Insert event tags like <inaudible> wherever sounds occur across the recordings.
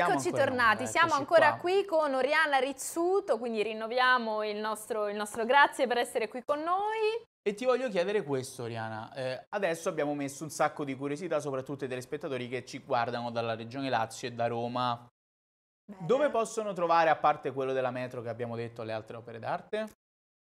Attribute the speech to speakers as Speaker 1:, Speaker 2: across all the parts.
Speaker 1: Eccoci ancora. tornati, eh, Eccoci siamo ancora qua.
Speaker 2: qui con Oriana Rizzuto, quindi rinnoviamo il nostro, il nostro, grazie per essere qui con noi.
Speaker 3: E ti voglio chiedere questo, Oriana. Eh, adesso abbiamo messo un sacco di curiosità, soprattutto ai telespettatori che ci guardano dalla regione Lazio e da Roma. Bene. Dove possono trovare, a parte quello della metro che abbiamo detto, le altre opere d'arte?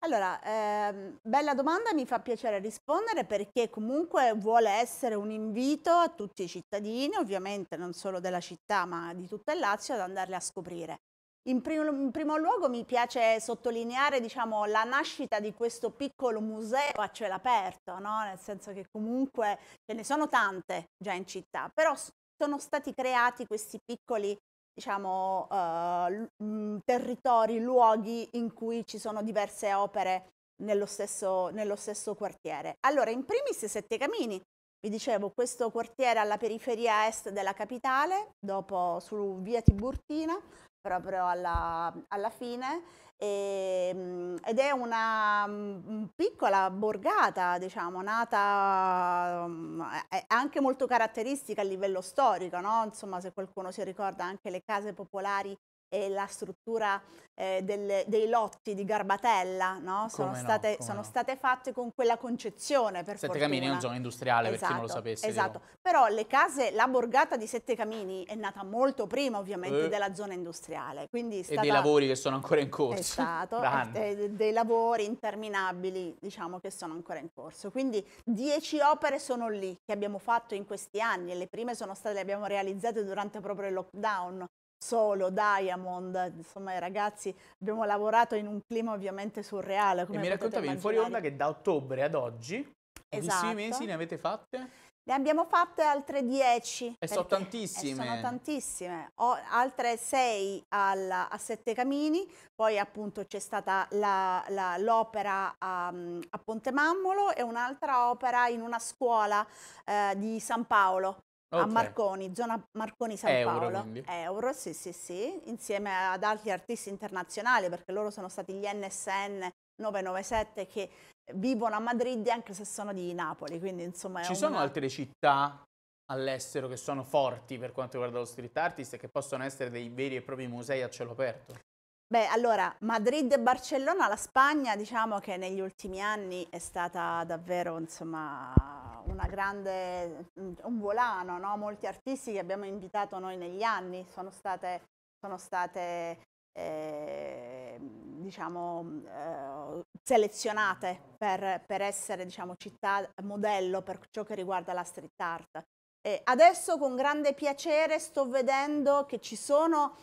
Speaker 4: Allora, ehm, bella domanda, mi fa piacere rispondere perché comunque vuole essere un invito a tutti i cittadini, ovviamente non solo della città ma di tutto il Lazio, ad andarle a scoprire. In primo, in primo luogo mi piace sottolineare diciamo, la nascita di questo piccolo museo a cielo aperto, no? nel senso che comunque ce ne sono tante già in città, però sono stati creati questi piccoli diciamo, uh, territori, luoghi in cui ci sono diverse opere nello stesso, nello stesso quartiere. Allora, in primis Sette Camini, vi dicevo, questo quartiere alla periferia est della capitale, dopo su via Tiburtina, proprio alla, alla fine e, ehm, ed è una mm, mm, piccola borgata, diciamo, nata mm, è anche molto caratteristica a livello storico, no? insomma se qualcuno si ricorda anche le case popolari e la struttura eh, del, dei lotti di Garbatella no? sono, no, state, sono no. state, fatte con quella concezione. Per Sette Camini è una
Speaker 3: zona industriale, esatto, per chi non lo esatto, sapesse. Esatto,
Speaker 4: però le case, la borgata di Sette Camini è nata molto prima ovviamente eh. della zona industriale. Quindi stata, e dei lavori
Speaker 3: che sono ancora in corso. Esatto, <laughs> e,
Speaker 4: dei lavori interminabili diciamo che sono ancora in corso. Quindi dieci opere sono lì che abbiamo fatto in questi anni e le prime sono state, le abbiamo realizzate durante proprio il lockdown solo Diamond, insomma i ragazzi abbiamo lavorato in un clima ovviamente surreale. Come e mi raccontavi in fuori onda
Speaker 3: che da ottobre ad oggi, esatto. in mesi ne avete fatte?
Speaker 4: Ne abbiamo fatte altre 10. E sono eh, tantissime. Sono tantissime. Ho altre 6 a Sette Camini, poi appunto c'è stata l'opera a, a, Ponte Mammolo e un'altra opera in una scuola eh, di San Paolo
Speaker 5: Okay. A Marconi,
Speaker 4: zona Marconi San Euro, Paolo. Quindi. Euro, sì, sì, sì, insieme ad altri artisti internazionali, perché loro sono stati gli NSN 997 che vivono a Madrid anche se sono di Napoli, quindi insomma... Ci un... sono altre
Speaker 3: città all'estero che sono forti per quanto riguarda lo street artist e che possono essere dei veri e propri musei a cielo aperto?
Speaker 4: Beh, allora, Madrid e Barcellona, la Spagna, diciamo che negli ultimi anni è stata davvero, insomma, una grande, mm, un volano, no? molti artisti che abbiamo invitato noi negli anni sono state, sono state eh, diciamo, eh, selezionate per, per essere diciamo, città modello per ciò che riguarda la street art. E adesso con grande piacere sto vedendo che ci sono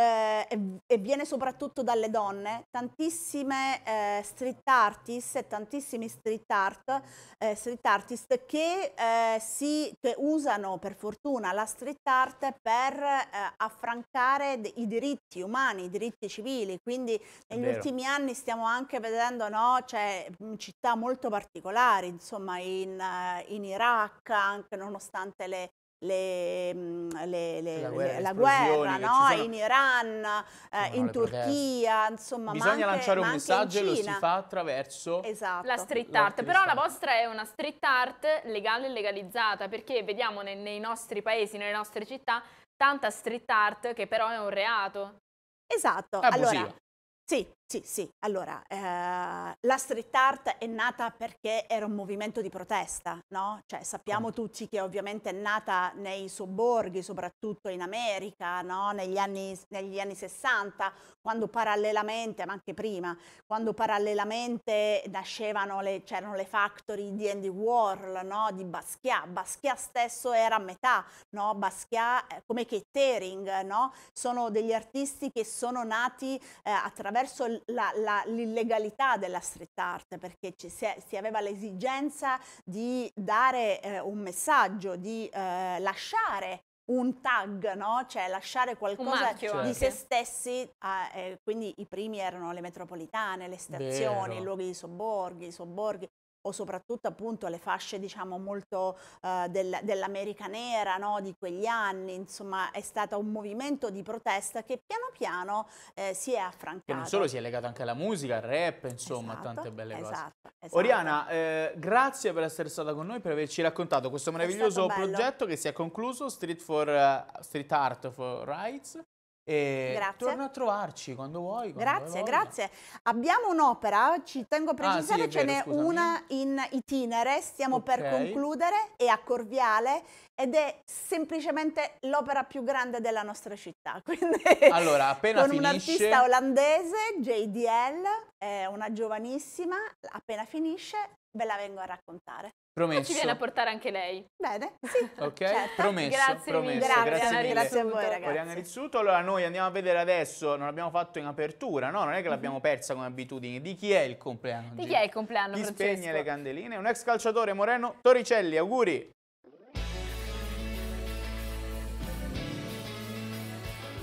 Speaker 4: eh, e, viene soprattutto dalle donne, tantissime eh, street artist tantissimi street, art, eh, street artist che, eh, si, che, usano per fortuna la street art per eh, affrancare d- i diritti umani, i diritti civili, quindi negli ultimi anni stiamo anche vedendo no, cioè, città molto particolari, insomma in, eh, in Iraq, anche nonostante le, le, le, le, la guerra, la guerra no? sono... in Iran, eh, in Turchia, insomma. Bisogna anche, lanciare un messaggio e lo si fa
Speaker 3: attraverso
Speaker 4: esatto. la street art. Però la vostra è una street
Speaker 2: art legale e legalizzata perché vediamo nei, nei nostri paesi, nelle nostre città, tanta
Speaker 4: street art che però è un reato. Esatto. Allora, sì, sì, sì, allora, eh, la street art è nata perché era un movimento di protesta, no? Cioè sappiamo tutti che ovviamente è nata nei sobborghi, soprattutto in America, no? negli, anni, negli anni 60, quando parallelamente, ma anche prima, quando parallelamente nascevano le, c'erano le factory di Andy Warhol, no? di Basquiat. Basquiat stesso era a metà, no? Basquiat, eh, come che Tering, no? sono degli artisti che sono nati eh, attraverso l'illegalità della street art perché ci, si, si, aveva l'esigenza di dare eh, un messaggio, di eh, lasciare un tag, no? cioè lasciare qualcosa di anche. se stessi, a, eh, quindi i primi erano le metropolitane, le stazioni, Vero. i luoghi di sobborghi, i sobborghi, o soprattutto appunto le fasce diciamo molto eh, del, dell'America nera no? di quegli anni, insomma è stato un movimento di protesta che piano piano eh, si è affrancato. Che non solo
Speaker 3: si è legato anche alla musica, al rap, insomma esatto, tante belle cose.
Speaker 1: Esatto, esatto. Oriana,
Speaker 3: eh, grazie per essere stata con noi, per averci raccontato questo meraviglioso progetto che si è concluso, Street, for, uh, Street Art for Rights. E grazie. torna a trovarci quando vuoi. Quando grazie, vuoi.
Speaker 4: grazie. Abbiamo un'opera, ci tengo a precisare, ah, sì, ce n'è una in itinere, stiamo okay. per concludere, è a Corviale ed è semplicemente l'opera più grande della nostra città. <laughs> Quindi, allora, appena con finisce... un'artista olandese, JDL, è una giovanissima, appena finisce ve la vengo a raccontare.
Speaker 3: Promesso. E ci viene a
Speaker 4: portare anche lei. Bene, sì.
Speaker 3: <laughs> Ok, certo. promesso. Grazie, promesso. Mille. Grazie, grazie, mille. grazie a voi ragazzi. Oriana Rizzuto, allora noi andiamo a vedere adesso, non l'abbiamo fatto in apertura, no? Non è che mhm. l'abbiamo persa come abitudine. Di chi è il compleanno? Di chi
Speaker 2: è il compleanno, Chi Francesco? spegne le
Speaker 3: candeline? Un ex calciatore, Moreno Toricelli, auguri.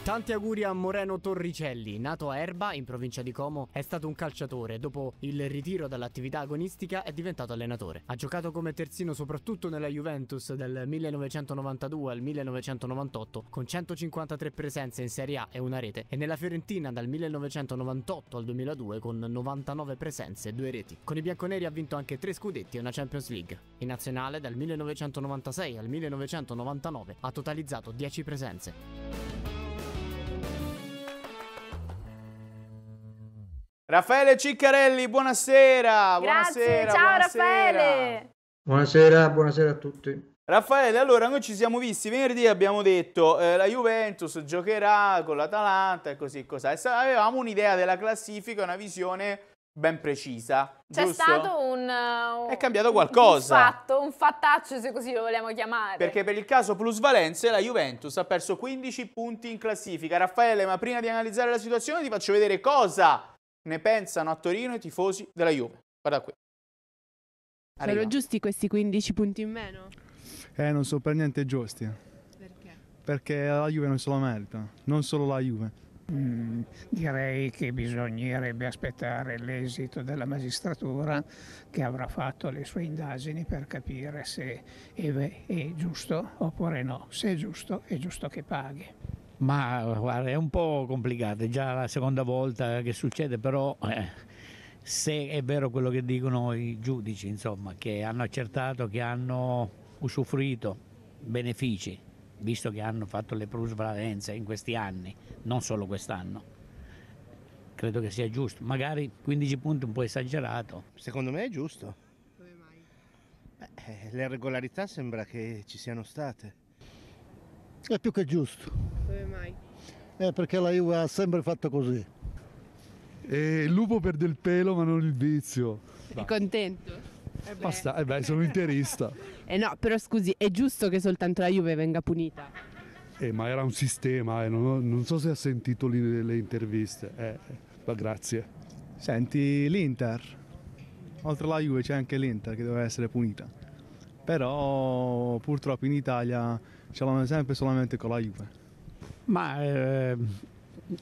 Speaker 3: Tanti auguri a Moreno Torricelli, nato a Erba in provincia di Como, è stato un calciatore, dopo il ritiro dall'attività agonistica è diventato allenatore. Ha giocato come terzino soprattutto nella Juventus dal 1992 al 1998 con 153 presenze in Serie A e una rete e nella Fiorentina dal 1998 al 2002 con 99 presenze e due reti. Con i bianconeri ha vinto anche tre scudetti e una Champions League. In nazionale dal 1996 al 1999 ha totalizzato 10 presenze. Raffaele Ciccarelli, buonasera. Grazie, buonasera, ciao buonasera. Raffaele.
Speaker 6: Buonasera, buonasera a tutti.
Speaker 3: Raffaele, allora noi ci siamo visti venerdì, abbiamo detto eh, la Juventus giocherà con l'Atalanta e così cosa. Avevamo un'idea della classifica, una visione ben precisa. C'è stato
Speaker 2: un, uh,
Speaker 3: È cambiato qualcosa. Un fatto,
Speaker 2: un fattaccio se così lo vogliamo chiamare. Perché
Speaker 3: per il caso plusvalenze la Juventus ha perso 15 punti in classifica. Raffaele, ma prima di analizzare la situazione ti faccio vedere cosa ne pensano a Torino i tifosi della Juve. Guarda qui. Arriva. Sono
Speaker 2: giusti questi 15 punti in meno?
Speaker 3: Eh, non sono per niente giusti. Perché? Perché la Juve non se lo merita, non solo la Juve. Mm,
Speaker 7: direi che
Speaker 8: bisognerebbe
Speaker 7: aspettare l'esito della magistratura che avrà fatto le sue indagini per capire se è giusto oppure no. Se è giusto, è giusto che paghi. Ma guarda, è un po' complicato, è già la seconda volta che succede, però eh, se è vero quello che dicono i giudici, insomma, che hanno accertato che hanno usufruito benefici, visto che hanno fatto le plusvalenze in questi anni, non solo quest'anno credo che sia giusto. Magari 15 punti un po' esagerato. Secondo me è giusto. Come mai? Beh, eh, le irregolarità sembra che ci siano state. È più che giusto. Come mai? Eh, perché la Juve ha sempre fatto così. E il lupo
Speaker 9: perde il pelo ma non il vizio.
Speaker 1: Sei contento?
Speaker 9: Eh Basta, eh beh, sono interista.
Speaker 1: <laughs> eh no, però scusi, è giusto che soltanto la Juve venga punita?
Speaker 9: Eh, ma era un sistema, eh, non, non, so se ha sentito le, le interviste. Eh, ma eh, grazie. Senti, l'Inter, oltre alla Juve c'è anche l'Inter che doveva essere punita.
Speaker 3: Però purtroppo in Italia ce l'hanno sempre solamente con la Juve.
Speaker 7: Ma eh,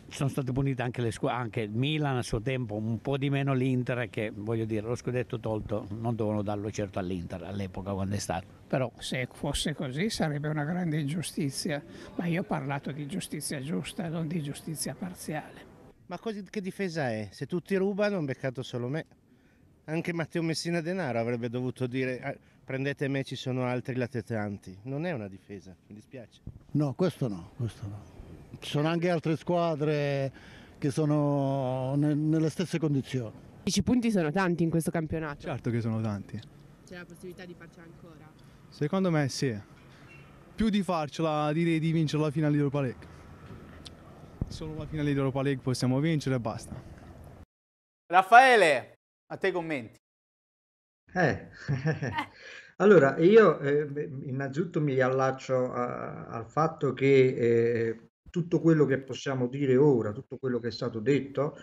Speaker 7: sono state punite anche le squadre, anche il Milan a suo tempo, un po' di meno l'Inter, che voglio dire, lo scudetto tolto non dovevano darlo certo all'Inter all'epoca quando è stato. Però... Se fosse così sarebbe una grande ingiustizia, ma io ho parlato
Speaker 3: di giustizia giusta, non di giustizia parziale.
Speaker 7: Ma così, che difesa è? Se tutti rubano, un beccato solo me. Anche Matteo Messina Denaro avrebbe dovuto dire eh, prendete me ci sono altri latettanti. Non è una difesa, mi dispiace. No, questo no, questo no. Ci sono anche altre squadre che sono ne- nelle stesse
Speaker 3: condizioni. 10 punti sono tanti in questo campionato. Certo che sono tanti.
Speaker 1: C'è la possibilità di farcela
Speaker 2: ancora?
Speaker 3: Secondo me sì. Più di farcela direi di vincere la finale di Europa League. Solo la finale di Europa League possiamo vincere e basta. Raffaele, a te commenti. Eh. <laughs> <laughs>
Speaker 6: Allora, io eh, innanzitutto mi allaccio a, al fatto che eh, tutto quello che possiamo dire ora, tutto quello che è stato detto,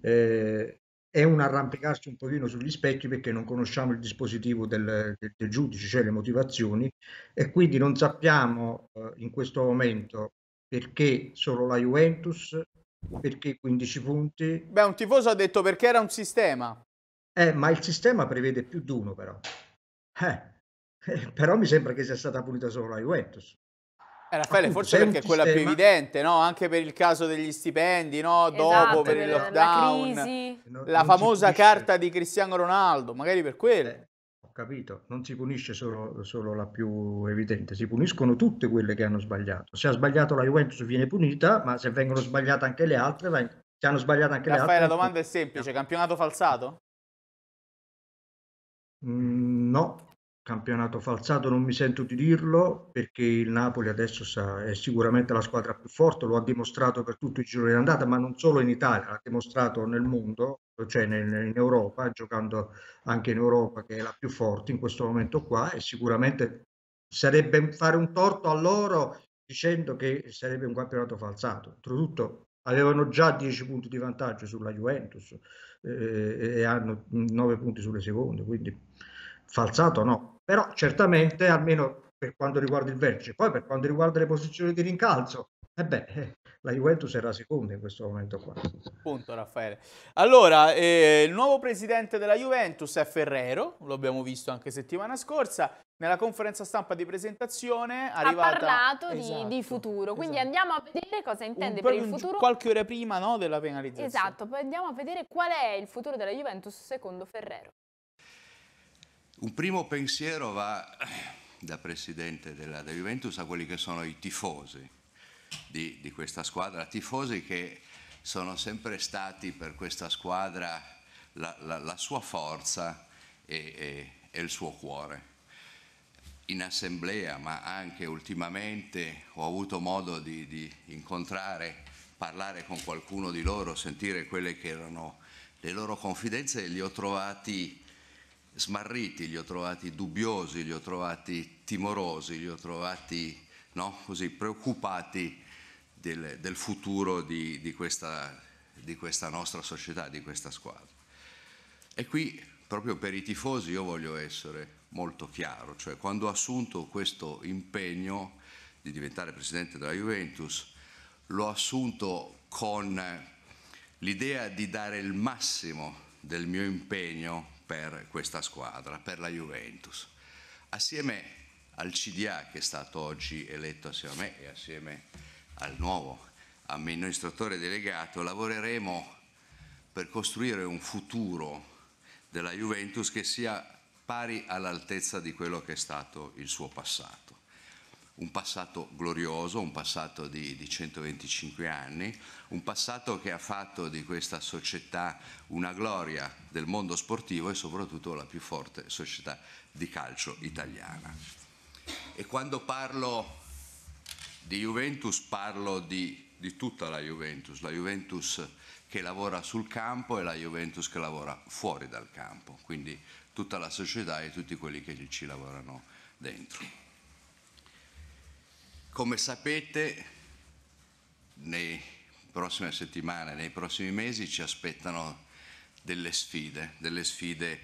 Speaker 6: eh, è un arrampicarsi un pochino sugli specchi perché non conosciamo il dispositivo del, del, del giudice, cioè le motivazioni, e quindi non sappiamo eh, in questo momento perché solo la Juventus, perché 15 punti. Beh, un tifoso ha detto perché
Speaker 3: era un sistema.
Speaker 6: Eh, ma il sistema prevede più di uno però. Eh, eh, però mi sembra che sia stata punita solo la Juventus.
Speaker 3: Eh, Raffaele, Appunto, forse perché è quella più evidente, no? Anche per il caso degli stipendi, no? Esatto, Dopo, per il lockdown, la, non, la non famosa carta di Cristiano Ronaldo, magari per quello. Eh, ho capito, non si punisce
Speaker 6: solo, solo, la più evidente, si puniscono tutte quelle che hanno sbagliato. Se ha sbagliato la Juventus viene punita, ma se vengono sbagliate anche le altre, vai... se hanno sbagliato anche Raffaele, le altre... Raffaele, la domanda
Speaker 3: è semplice, campionato falsato?
Speaker 6: Mm, no, campionato falsato non mi sento di dirlo perché il Napoli adesso sa, è sicuramente la squadra più forte, lo ha dimostrato per tutto il giro di andata, ma non solo in Italia, l'ha dimostrato nel mondo, cioè nel, in Europa, giocando anche in Europa che è la più forte in questo momento qua e sicuramente sarebbe fare un torto a loro dicendo che sarebbe un campionato falsato. Oltretutto avevano già 10 punti di vantaggio sulla Juventus eh, e hanno 9 punti sulle seconde, quindi falsato no però certamente almeno per quanto riguarda il vertice. Poi per quanto riguarda le posizioni di rincalzo, eh beh, eh, la Juventus era seconda in questo momento qua.
Speaker 3: Punto Raffaele. Allora, eh, il nuovo presidente della Juventus è Ferrero, lo abbiamo visto anche settimana scorsa, nella conferenza stampa di presentazione arrivata... ha parlato di, esatto,
Speaker 2: di futuro, quindi esatto. andiamo a vedere cosa intende un, per il futuro. Qualche
Speaker 3: ora prima no, della penalizzazione. Esatto,
Speaker 2: poi andiamo a vedere qual è il futuro della Juventus secondo Ferrero.
Speaker 9: Un primo pensiero va eh, da presidente della, della Juventus a quelli che sono i tifosi di, di questa squadra, tifosi che sono sempre stati per questa squadra la, la, la sua forza e, e, e il suo cuore in assemblea ma anche ultimamente ho avuto modo di, di, incontrare, parlare con qualcuno di loro, sentire quelle che erano le loro confidenze e li ho trovati smarriti, li ho trovati dubbiosi, li ho trovati timorosi, li ho trovati no, così, preoccupati del, del futuro di, di, questa, di questa nostra società, di questa squadra. E qui, proprio per i tifosi, io voglio essere molto chiaro, cioè quando ho assunto questo impegno di diventare presidente della Juventus, l'ho assunto con l'idea di dare il massimo del mio impegno per questa squadra, per la Juventus. Assieme al CDA che è stato oggi eletto assieme a me e assieme al nuovo amministratore delegato lavoreremo per costruire un futuro della Juventus che sia pari all'altezza di quello che è stato il suo passato un passato glorioso, un passato di, di, 125 anni, un passato che ha fatto di questa società una gloria del mondo sportivo e soprattutto la più forte società di calcio italiana. E quando parlo di Juventus parlo di, di tutta la Juventus, la Juventus che lavora sul campo e la Juventus che lavora fuori dal campo, quindi tutta la società e tutti quelli che ci lavorano dentro. Come sapete, nelle prossime settimane, nei prossimi mesi ci aspettano delle sfide, delle sfide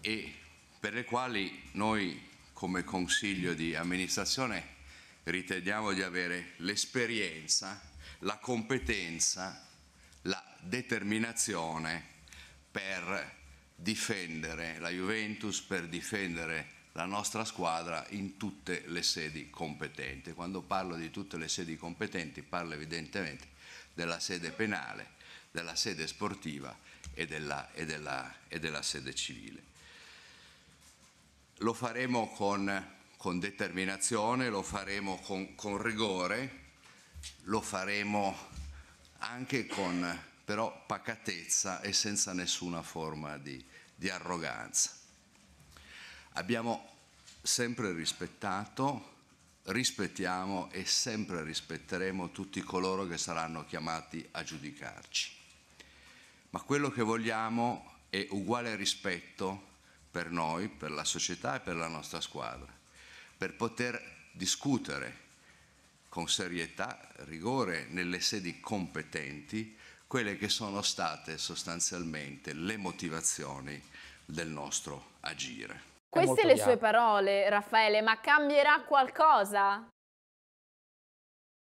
Speaker 9: e per le quali noi come Consiglio di amministrazione riteniamo di avere l'esperienza, la competenza, la determinazione per difendere la Juventus, per difendere la la nostra squadra in tutte le sedi competenti. Quando parlo di tutte le sedi competenti parlo evidentemente della sede penale, della sede sportiva e della, e della, e della sede civile. Lo faremo con, con determinazione, lo faremo con, con, rigore, lo faremo anche con però pacatezza e senza nessuna forma di, di arroganza abbiamo sempre rispettato, rispettiamo e sempre rispetteremo tutti coloro che saranno chiamati a giudicarci. Ma quello che vogliamo è uguale rispetto per noi, per la società e per la nostra squadra, per poter discutere con serietà, rigore, nelle sedi competenti, quelle che sono state sostanzialmente le motivazioni del nostro agire. Queste le chiaro. sue
Speaker 2: parole, Raffaele, ma cambierà qualcosa?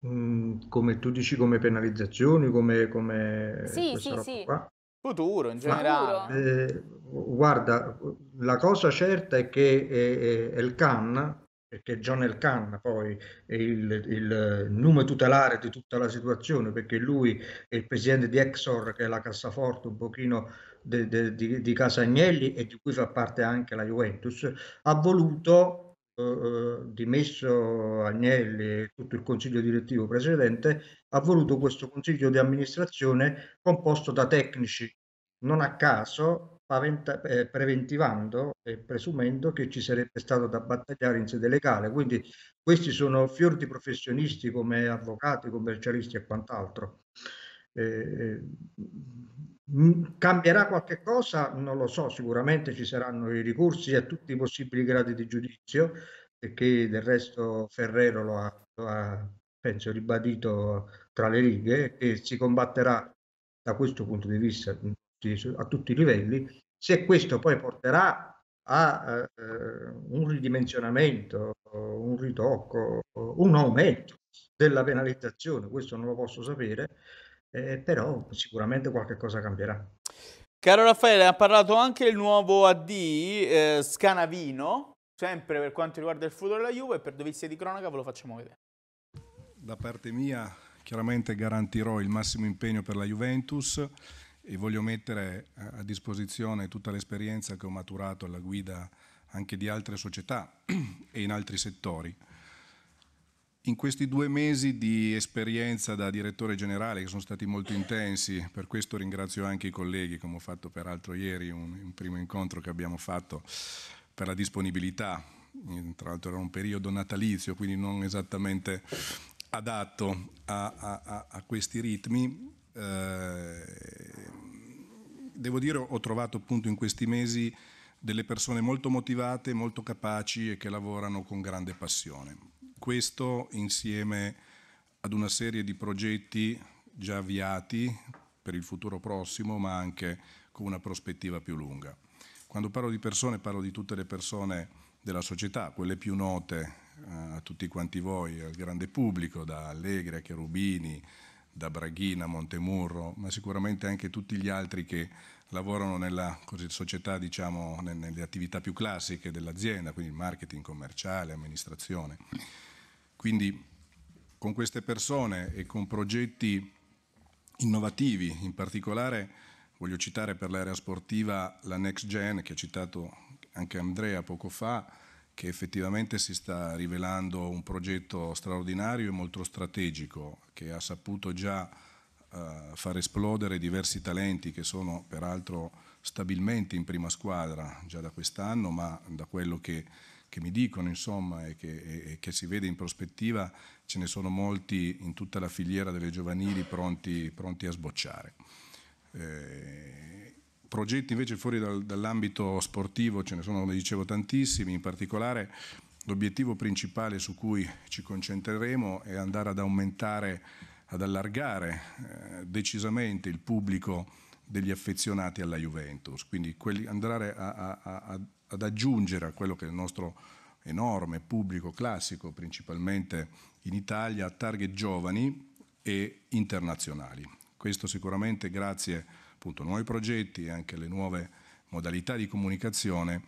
Speaker 9: Mm,
Speaker 6: come tu dici, come penalizzazioni, come... come sì, sì, sì. Qua? Futuro in generale. Ma, eh, guarda, la cosa certa è che eh, eh, Elkan, perché John Elkan poi è il, il, nome tutelare di tutta la situazione, perché lui è il presidente di Exor, che è la cassaforte un pochino de, de, di, di, Casagnelli e di cui fa parte anche la Juventus, ha voluto, eh, eh dimesso Agnelli e tutto il consiglio direttivo precedente, ha voluto questo consiglio di amministrazione composto da tecnici, non a caso paventa, eh, preventivando e presumendo che ci sarebbe stato da battagliare in sede legale. Quindi questi sono fior di professionisti come avvocati, commercialisti e quant'altro. Eh, eh Mm, cambierà qualche cosa? Non lo so, sicuramente ci saranno i ricorsi a tutti i possibili gradi di giudizio, perché del resto Ferrero lo ha, lo ha penso, ribadito tra le righe, e si combatterà da questo punto di vista mm, a tutti i livelli. Se questo poi porterà a eh, un ridimensionamento, un ritocco, un aumento della penalizzazione, questo non lo posso sapere, eh, però sicuramente qualche cosa cambierà.
Speaker 3: Caro Raffaele, ha parlato anche il nuovo AD eh, Scanavino, sempre per quanto riguarda il futuro della Juve, per dovizia di cronaca ve lo facciamo vedere.
Speaker 5: Da parte mia chiaramente garantirò il massimo impegno per la Juventus e voglio mettere a disposizione tutta l'esperienza che ho maturato alla guida anche di altre società <clears throat> e in altri settori. In questi due mesi di esperienza da direttore generale, che sono stati molto intensi, per questo ringrazio anche i colleghi, come ho fatto peraltro ieri, un, un primo incontro che abbiamo fatto, per la disponibilità. Mm, tra l'altro era un periodo natalizio, quindi non esattamente adatto a, a, a questi ritmi. Eh, devo dire, ho trovato appunto in questi mesi delle persone molto motivate, molto capaci e che lavorano con grande passione questo insieme ad una serie di progetti già avviati per il futuro prossimo, ma anche con una prospettiva più lunga. Quando parlo di persone parlo di tutte le persone della società, quelle più note eh, a tutti quanti voi, al grande pubblico, da Allegri a Cherubini, da Braghina, a Montemurro, ma sicuramente anche tutti gli altri che lavorano nella così, società, diciamo, nelle attività più classiche dell'azienda, quindi marketing commerciale, amministrazione. Quindi con queste persone e con progetti innovativi, in particolare voglio citare per l'area sportiva la Next Gen che ha citato anche Andrea poco fa, che effettivamente si sta rivelando un progetto straordinario e molto strategico, che ha saputo già eh, far esplodere diversi talenti che sono peraltro stabilmente in prima squadra già da quest'anno, ma da quello che che mi dicono insomma e che, e, e che, si vede in prospettiva ce ne sono molti in tutta la filiera delle giovanili pronti, pronti a sbocciare. Eh, progetti invece fuori dal, dall'ambito sportivo ce ne sono, come dicevo, tantissimi, in particolare l'obiettivo principale su cui ci concentreremo è andare ad aumentare, ad allargare eh, decisamente il pubblico degli affezionati alla Juventus, quindi quelli, andare a, a, a ad aggiungere a quello che è il nostro enorme pubblico classico, principalmente in Italia, target giovani e internazionali. Questo sicuramente grazie appunto, a nuovi progetti e anche alle nuove modalità di comunicazione,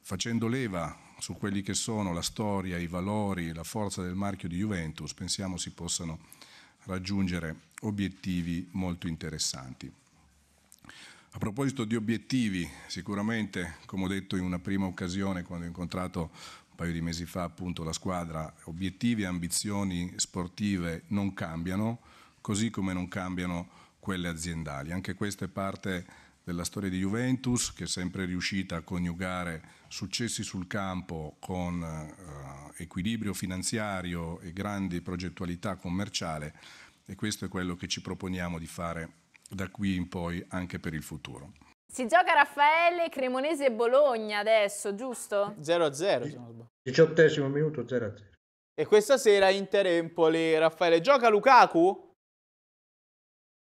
Speaker 5: facendo leva su quelli che sono la storia, i valori, la forza del marchio di Juventus, pensiamo si possano raggiungere obiettivi molto interessanti. A proposito di obiettivi, sicuramente, come ho detto in una prima occasione quando ho incontrato un paio di mesi fa appunto la squadra, obiettivi e ambizioni sportive non cambiano, così come non cambiano quelle aziendali. Anche questa è parte della storia di Juventus che è sempre riuscita a coniugare successi sul campo con eh, equilibrio finanziario e grande progettualità commerciale e questo è quello che ci proponiamo di fare da qui in poi anche per il futuro.
Speaker 2: Si gioca Raffaele, Cremonese e Bologna adesso, giusto?
Speaker 5: 0-0.
Speaker 3: Diciottesimo minuto 0-0. E questa sera Inter Empoli, Raffaele, gioca Lukaku?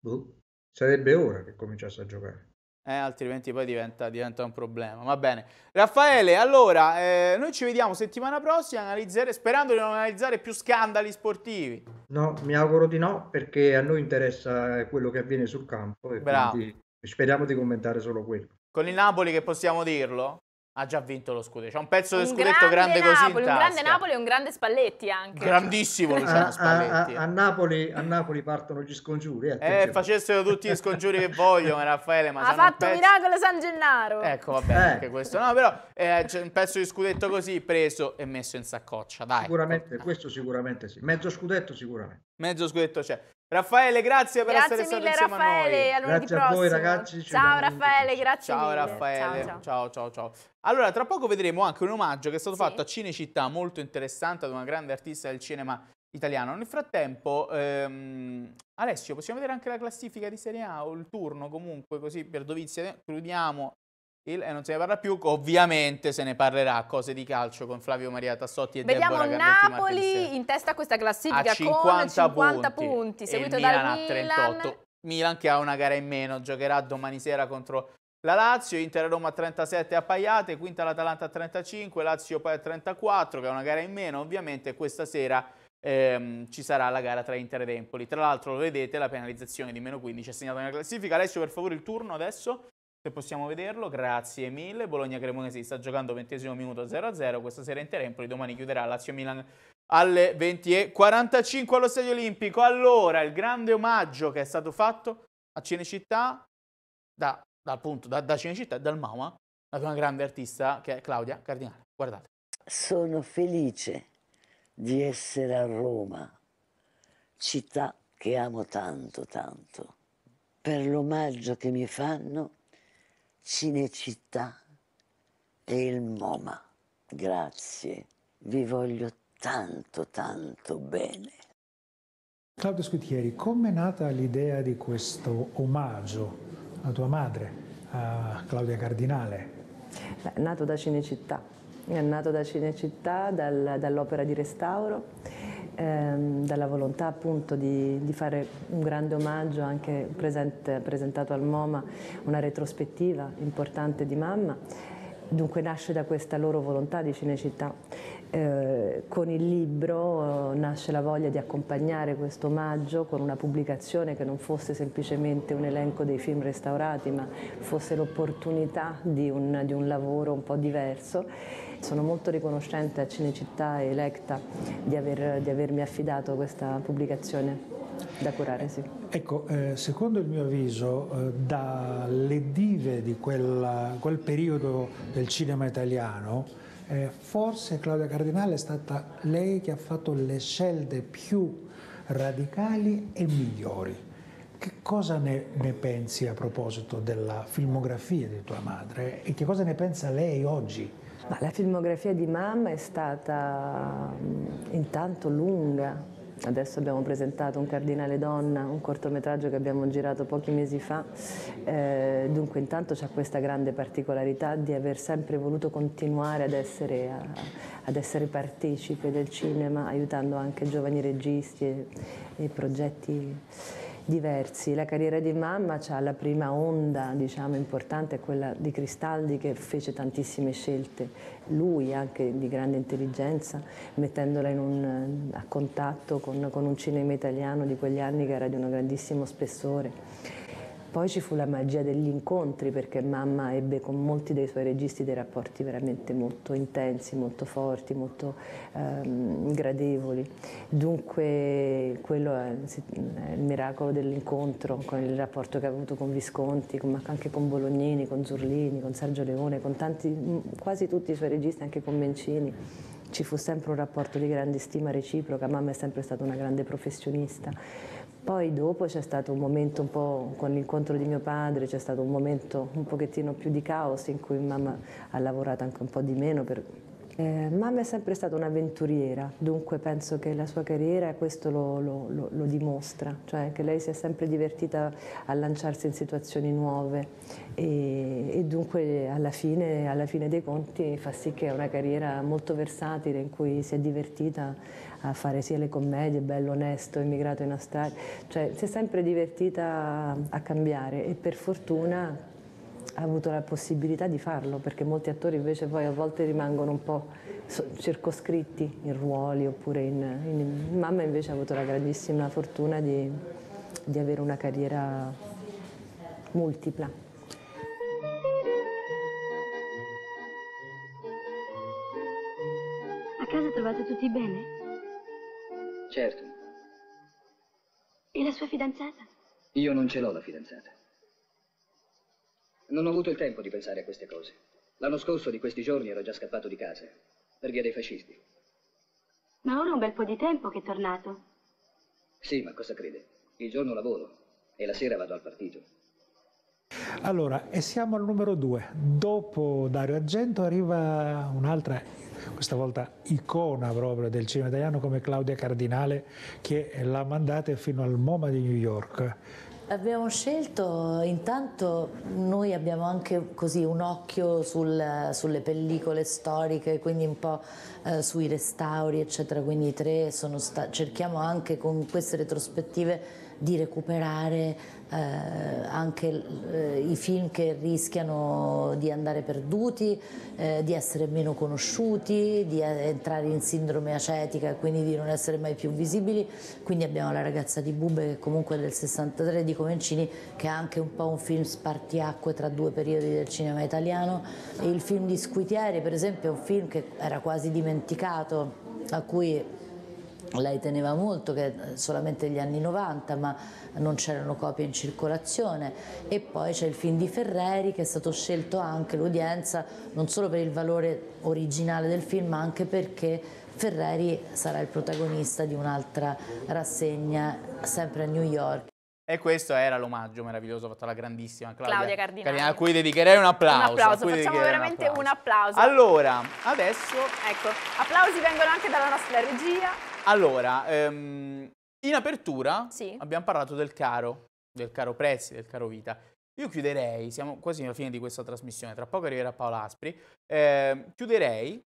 Speaker 6: Boh. Sarebbe ora che cominciasse a giocare.
Speaker 3: Eh, altrimenti poi diventa, diventa, un problema. Va bene. Raffaele, allora, eh, noi ci vediamo settimana prossima, sperando di non analizzare più scandali sportivi.
Speaker 6: No, mi auguro di no, perché a noi interessa quello che avviene sul campo e Bravo. quindi speriamo di commentare
Speaker 3: solo quello. Con il Napoli che possiamo dirlo? ha già vinto lo scudetto. C'è un pezzo di scudetto grande, grande Napoli, così in tasca. Un grande
Speaker 2: Napoli e un grande Spalletti anche. Grandissimo
Speaker 6: Luciano Spalletti. A, a,
Speaker 3: a, Napoli,
Speaker 6: a Napoli, partono gli scongiuri. Eh, eh
Speaker 3: facessero tutti gli scongiuri che vogliono, <laughs> Raffaele. Ma ha fatto pezzo...
Speaker 2: miracolo San Gennaro.
Speaker 3: Ecco, vabbè, eh. anche questo. No, però eh, c'è un pezzo di scudetto così preso e messo in saccoccia, dai. Sicuramente, questo sicuramente sì. Mezzo scudetto sicuramente. Mezzo scudetto c'è. Raffaele, grazie per grazie essere stato mille, insieme Raffaele, a noi. A grazie prossimo. a voi ragazzi. Ciao
Speaker 2: Raffaele, grazie ciao, mille. Raffaele. Ciao,
Speaker 3: ciao, ciao, ciao. Allora, tra poco vedremo anche un omaggio che è stato sì. fatto a Cinecittà, molto interessante, ad una grande artista del cinema italiano. Nel frattempo, ehm, Alessio, possiamo vedere anche la classifica di Serie A o il turno comunque, così per dovizia eh, chiudiamo il, e eh, non se ne parla più, ovviamente se ne parlerà cose di calcio con Flavio Maria Tassotti e Vediamo Deborah Vediamo Napoli
Speaker 2: Martins. in testa a questa classifica a 50 con 50 punti, punti seguito Milan dal Milan. a 38.
Speaker 3: Milan che ha una gara in meno, giocherà domani sera contro la Lazio, Inter Roma a 37 a Paiate, quinta l'Atalanta a 35, Lazio poi a 34 che è una gara in meno ovviamente questa sera ehm, ci sarà la gara tra Inter ed Empoli. Tra l'altro lo vedete la penalizzazione di meno 15 è segnata nella classifica. Alessio per favore il turno adesso se possiamo vederlo, grazie mille. Bologna-Cremonese sta giocando ventesimo minuto 0-0, questa sera in Terempoli, domani chiuderà Lazio-Milan alle 20.45 allo Stadio Olimpico. Allora, il grande omaggio che è stato fatto a Cinecittà, da, da, appunto, da, da Cinecittà e dal Mauma, la prima grande artista che è Claudia Cardinale. Guardate.
Speaker 8: Sono felice di essere a Roma, città che amo tanto, tanto, per l'omaggio che mi fanno Cinecittà e il MoMA. Grazie, vi voglio tanto tanto bene. Claudio
Speaker 7: Scutieri, com'è nata l'idea di questo omaggio a tua madre, a Claudia Cardinale?
Speaker 1: Beh, nato da Cinecittà, è nato da Cinecittà, dal, dall'opera di restauro ehm, dalla volontà appunto di, di, fare un grande omaggio anche presente, presentato al MoMA, una retrospettiva importante di mamma. Dunque nasce da questa loro volontà di Cinecittà. Eh, con il libro eh, nasce la voglia di accompagnare questo omaggio con una pubblicazione che non fosse semplicemente un elenco dei film restaurati, ma fosse l'opportunità di, di un lavoro un po' diverso sono molto riconoscente a Cinecittà e Electa di, aver, di avermi affidato questa pubblicazione da curare, sì.
Speaker 7: Ecco, eh, secondo il mio avviso, eh, dalle dive di quella, quel periodo del cinema italiano, eh, forse Claudia Cardinale è stata lei che ha fatto le scelte più radicali e migliori. Che cosa ne, ne pensi a proposito della filmografia
Speaker 1: di tua madre e che cosa ne pensa lei oggi? Ma la filmografia di mamma è stata mm, intanto lunga. Adesso abbiamo presentato Un Cardinale Donna, un cortometraggio che abbiamo girato pochi mesi fa. Eh, dunque intanto c'è questa grande particolarità di aver sempre voluto continuare ad essere, a, ad essere partecipe del cinema, aiutando anche giovani registi e, e progetti diversi. La carriera di mamma ha la prima onda diciamo, importante, quella di Cristaldi che fece tantissime scelte, lui anche di grande intelligenza, mettendola un, a contatto con, con un cinema italiano di quegli anni che era di uno grandissimo spessore poi ci fu la magia degli incontri perché mamma ebbe con molti dei suoi registi dei rapporti veramente molto intensi, molto forti, molto ehm, gradevoli. Dunque quello è, il miracolo dell'incontro con il rapporto che ha avuto con Visconti, ma anche con Bolognini, con Zurlini, con Sergio Leone, con tanti, quasi tutti i suoi registi, anche con Mencini ci fu sempre un rapporto di grande stima reciproca, mamma è sempre stata una grande professionista poi dopo c'è stato un momento un po' con l'incontro di mio padre, c'è stato un momento un pochettino più di caos in cui mamma ha lavorato anche un po' di meno per... eh, mamma è sempre stata un'avventuriera, dunque penso che la sua carriera questo lo, lo, lo, lo dimostra, cioè che lei si è sempre divertita a lanciarsi in situazioni nuove e, e dunque alla fine, alla fine dei conti fa sì che è una carriera molto versatile in cui si è divertita a fare sia le commedie, bello onesto, immigrato in Australia, cioè si è sempre divertita a cambiare e per fortuna ha avuto la possibilità di farlo perché molti attori invece poi a volte rimangono un po' circoscritti in ruoli oppure in, in... mamma invece ha avuto la grandissima fortuna di, di avere una carriera multipla.
Speaker 5: A casa trovate tutti bene? certo. E la sua fidanzata?
Speaker 1: Io non ce l'ho la fidanzata. Non ho avuto il tempo di pensare a queste cose. L'anno scorso di questi giorni ero già scappato di casa, per via dei fascisti.
Speaker 3: Ma ora è un bel po' di tempo che è tornato.
Speaker 1: Sì, ma cosa crede? Il giorno lavoro e la sera vado al partito.
Speaker 7: Allora, e siamo al numero due. Dopo Dario Argento arriva un'altra questa volta icona proprio del cinema italiano come Claudia Cardinale che l'ha mandata fino al MoMA di New York.
Speaker 8: Abbiamo scelto, intanto noi abbiamo anche così un occhio sul, sulle pellicole storiche, quindi un po' eh, sui restauri, eccetera, quindi tre sono sta- cerchiamo anche con queste retrospettive di recuperare eh, anche eh, i film che rischiano di andare perduti, eh, di essere meno conosciuti, di entrare in sindrome acetica e quindi di non essere mai più visibili. Quindi abbiamo La ragazza di Bube che comunque è del 63 di Comencini che è anche un po' un film spartiacque tra due periodi del cinema italiano. E il film di Squitieri per esempio è un film che era quasi dimenticato a cui lei teneva molto che eh, solamente gli anni 90 ma non c'erano copie in circolazione e poi c'è il film di Ferreri che è stato scelto anche l'udienza non solo per il valore originale del film ma anche perché Ferreri sarà il protagonista di un'altra rassegna sempre a New York.
Speaker 3: E questo era l'omaggio meraviglioso fatto alla grandissima Claudia, Claudia Cardinale. Cardinale, a cui dedicherei un applauso. Un applauso, facciamo veramente un applauso. un
Speaker 2: applauso. Allora, adesso... Ecco, applausi vengono anche dalla nostra regia.
Speaker 3: Allora, ehm, in apertura sì. abbiamo parlato del caro, del caro prezzi, del caro vita. Io chiuderei, siamo quasi alla fine di questa trasmissione, tra poco arriverà Paolo Aspri, eh, chiuderei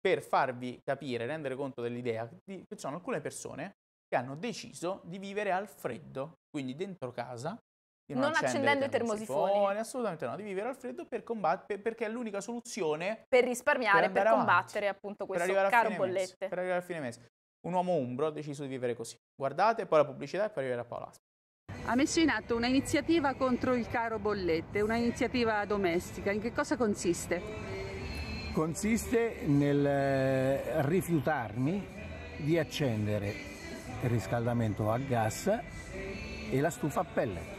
Speaker 3: per farvi capire, rendere conto dell'idea che ci sono alcune persone che hanno deciso di vivere al freddo, quindi dentro casa, non, non accendendo i termosifoni. termosifoni. Assolutamente no, di vivere al freddo per combat- per, perché è l'unica soluzione
Speaker 2: per risparmiare, per, per combattere avanti, appunto questo caro
Speaker 3: bollette. Mese, per arrivare a fine mese un uomo umbro ha deciso di vivere così. Guardate poi la pubblicità e poi arriverà
Speaker 1: Paola. Ha messo in atto un'iniziativa contro il caro bollette, un'iniziativa domestica. In che cosa consiste?
Speaker 7: Consiste nel eh, rifiutarmi di accendere il riscaldamento a gas e la stufa a pelle.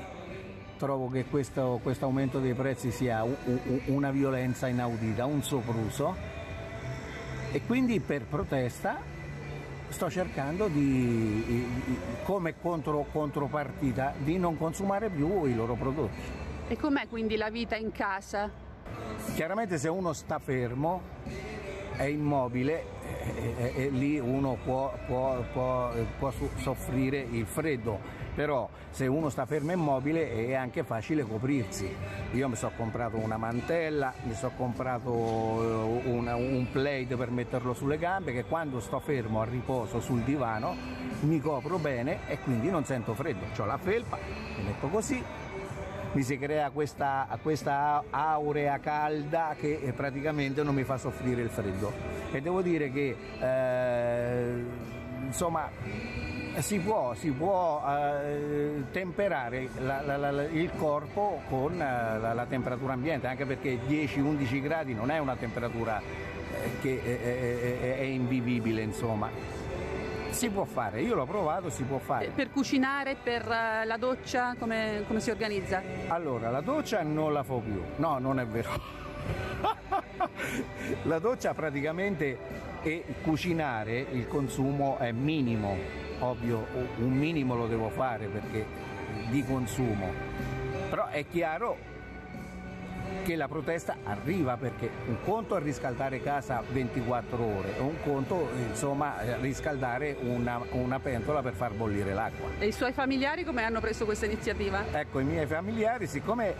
Speaker 7: Trovo che questo, questo aumento dei prezzi sia una violenza inaudita, un sopruso e quindi per protesta sto cercando di, come contro, contropartita di non consumare più i loro prodotti.
Speaker 1: E com'è quindi la vita in casa?
Speaker 7: Chiaramente se uno sta fermo, è immobile, e, e, e lì uno può, può, può, può, soffrire il freddo, però se uno sta fermo e immobile è anche facile coprirsi. Io mi sono comprato una mantella, mi sono comprato eh, una, un plate per metterlo sulle gambe che quando sto fermo a riposo sul divano mi copro bene e quindi non sento freddo. Ho la felpa, mi metto così, mi si crea questa, questa aurea calda che eh, praticamente non mi fa soffrire il freddo. E devo dire che eh, insomma si può, si può eh, temperare la, la, la, il corpo con eh, la, temperatura ambiente, anche perché 10-11 gradi non è una temperatura eh, che è, è, è invivibile, insomma. Si può fare, io l'ho provato, si può fare.
Speaker 1: Per cucinare, per eh, la doccia, come, come si organizza?
Speaker 7: Allora, la doccia non la fa più, no, non è vero. <laughs> la doccia praticamente e cucinare il consumo è minimo, ovvio un minimo lo devo fare perché di consumo, però è chiaro che la protesta arriva perché un conto è riscaldare casa 24 ore, un conto insomma riscaldare una, una pentola per far bollire l'acqua.
Speaker 1: E i suoi familiari come hanno preso questa iniziativa? Ecco,
Speaker 7: i miei familiari, siccome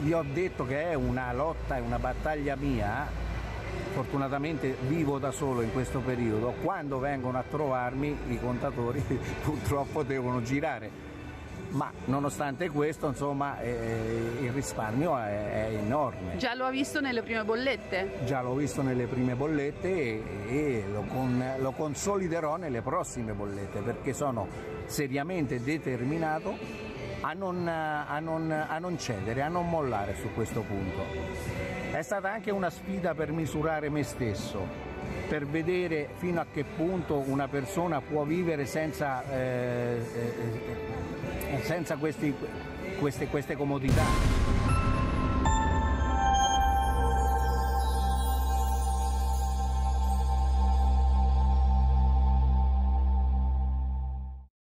Speaker 7: vi ho detto che è una lotta, è una battaglia mia, fortunatamente vivo da solo in questo periodo, quando vengono a trovarmi i contatori <laughs> purtroppo devono girare ma nonostante questo insomma eh, eh, il risparmio è, è, enorme.
Speaker 1: Già lo ha visto nelle prime bollette?
Speaker 7: Già l'ho visto nelle prime bollette e, e lo, con, lo consoliderò nelle prossime bollette perché sono seriamente determinato a non, a, non, a non, cedere, a non mollare su questo punto. È stata anche una sfida per misurare me stesso, per vedere fino a che punto una persona può vivere senza eh, eh, eh senza questi, queste, queste comodità.